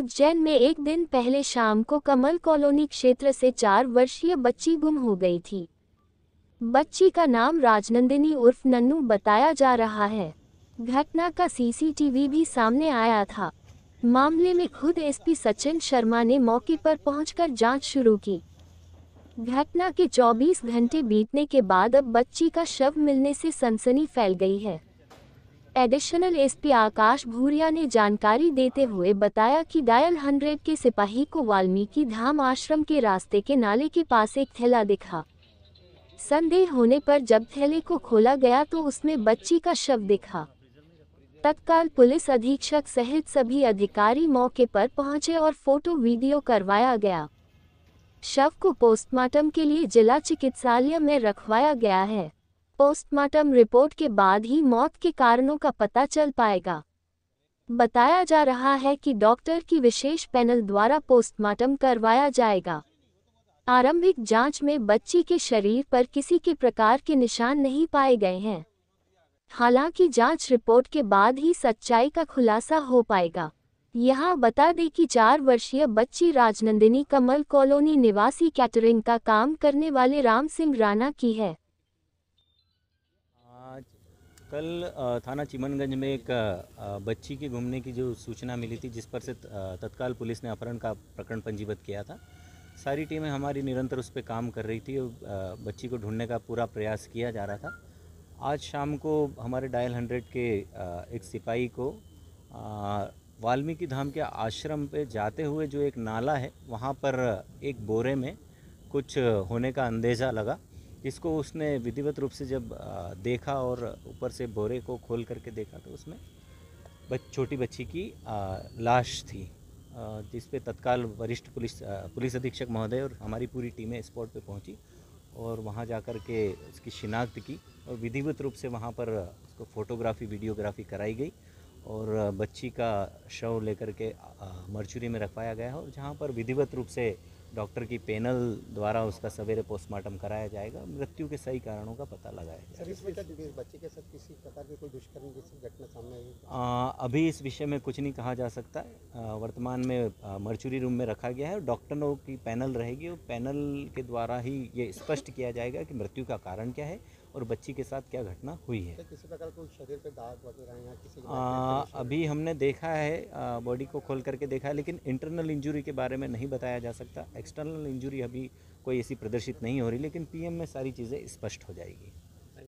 उज्जैन में एक दिन पहले शाम को कमल कॉलोनी क्षेत्र से चार वर्षीय बच्ची गुम हो गई थी बच्ची का नाम राजनंदिनी उर्फ नन्नू बताया जा रहा है घटना का सीसीटीवी भी सामने आया था मामले में खुद एसपी सचिन शर्मा ने मौके पर पहुंचकर जांच शुरू की घटना के 24 घंटे बीतने के बाद अब बच्ची का शव मिलने से सनसनी फैल गई है एडिशनल एसपी आकाश भूरिया ने जानकारी देते हुए बताया कि डायल हंड्रेड के सिपाही को वाल्मीकि धाम आश्रम के रास्ते के नाले के पास एक थैला दिखा संदेह होने पर जब थैले को खोला गया तो उसमें बच्ची का शव दिखा तत्काल पुलिस अधीक्षक सहित सभी अधिकारी मौके पर पहुंचे और फोटो वीडियो करवाया गया शव को पोस्टमार्टम के लिए जिला चिकित्सालय में रखवाया गया है पोस्टमार्टम रिपोर्ट के बाद ही मौत के कारणों का पता चल पाएगा बताया जा रहा है कि डॉक्टर की विशेष पैनल द्वारा पोस्टमार्टम करवाया जाएगा आरंभिक जांच में बच्ची के शरीर पर किसी के प्रकार के निशान नहीं पाए गए हैं हालांकि जांच रिपोर्ट के बाद ही सच्चाई का खुलासा हो पाएगा यहाँ बता दें कि चार वर्षीय बच्ची राजनंदिनी कमल कॉलोनी निवासी कैटरिंग का काम करने वाले राम सिंह राणा की है कल थाना चिमनगंज में एक बच्ची के घूमने की जो सूचना मिली थी जिस पर से तत्काल पुलिस ने अपहरण का प्रकरण पंजीबद्ध किया था सारी टीमें हमारी निरंतर उस पर काम कर रही थी और बच्ची को ढूंढने का पूरा प्रयास किया जा रहा था आज शाम को हमारे डायल हंड्रेड के एक सिपाही को वाल्मीकि धाम के आश्रम पे जाते हुए जो एक नाला है वहाँ पर एक बोरे में कुछ होने का अंदेजा लगा इसको उसने विधिवत रूप से जब देखा और ऊपर से बोरे को खोल करके देखा तो उसमें बच छोटी बच्ची की लाश थी जिस पे तत्काल वरिष्ठ पुलिस पुलिस अधीक्षक महोदय और हमारी पूरी टीमें स्पॉट पे पहुंची और वहां जा कर के उसकी शिनाख्त की और विधिवत रूप से वहां पर उसको फ़ोटोग्राफी वीडियोग्राफी कराई गई और बच्ची का शव लेकर के मर्चुरी में रखवाया गया और जहाँ पर विधिवत रूप से डॉक्टर की पैनल द्वारा उसका सवेरे पोस्टमार्टम कराया जाएगा मृत्यु के सही कारणों का पता लगाया जाएगा इसमें क्या बच्चे के साथ किसी प्रकार की कोई दुष्कर्म जैसी घटना सामने आई अभी इस विषय में कुछ नहीं कहा जा सकता वर्तमान में मर्चुरी रूम में रखा गया है और डॉक्टरों की पैनल रहेगी और पैनल के द्वारा ही ये स्पष्ट किया जाएगा कि मृत्यु का कारण क्या है और बच्ची के साथ क्या घटना हुई है किसी प्रकार कोई शरीर पे दाग वगैरह या किसी आ, अभी हमने देखा है बॉडी को खोल करके देखा है लेकिन इंटरनल इंजरी के बारे में नहीं बताया जा सकता एक्सटर्नल इंजरी अभी कोई ऐसी प्रदर्शित नहीं हो रही लेकिन पीएम में सारी चीज़ें स्पष्ट हो जाएगी